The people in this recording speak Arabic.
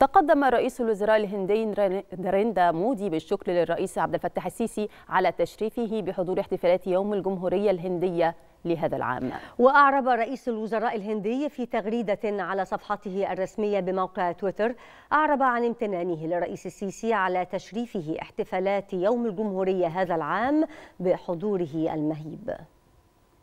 تقدم رئيس الوزراء الهندي ناريندا مودي بالشكر للرئيس عبد الفتاح السيسي على تشريفه بحضور احتفالات يوم الجمهورية الهندية لهذا العام وأعرب رئيس الوزراء الهندي في تغريدة على صفحته الرسمية بموقع تويتر أعرب عن امتنانه للرئيس السيسي على تشريفه احتفالات يوم الجمهورية هذا العام بحضوره المهيب